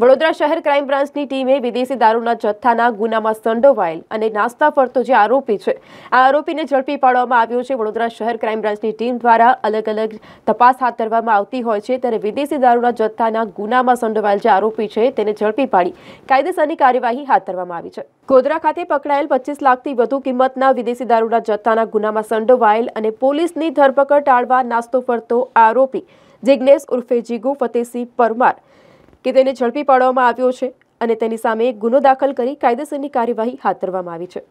વડોદરા શહેર ક્રાઇમ બ્રાન્ચની ટીમે વિદેશી દારૂના જથ્થાના ગુનામાં સંડોવાયેલ અને નાસ્તા ફરતો જે આરોપી છે આ આરોપીને ઝડપી પાડવામાં આવ્યો છે વડોદરા શહેર ક્રાઇમ બ્રાન્ચની ટીમ દ્વારા અલગ અલગ તપાસ હાથ ધરવામાં આવતી હોય છે ત્યારે વિદેશી દારૂના જથ્થાના ગુનામાં સંડોવાયેલ જે આરોપી છે તેને ઝડપી પાડી કાયદેસરની કાર્યવાહી હાથ ધરવામાં આવી છે ગોધરા ખાતે પકડાયેલ પચીસ લાખથી વધુ કિંમતના વિદેશી દારૂના જથ્થાના ગુનામાં સંડોવાયેલ અને પોલીસની ધરપકડ ટાળવા નાસ્તો ફરતો આરોપી જિજ્ઞેશ ઉર્ફે જીગુ ફતેસિંહ પરમાર કે તેને ઝડપી પાડવામાં આવ્યો છે અને તેની સામે ગુનો દાખલ કરી કાયદેસરની કાર્યવાહી હાથ ધરવામાં આવી છે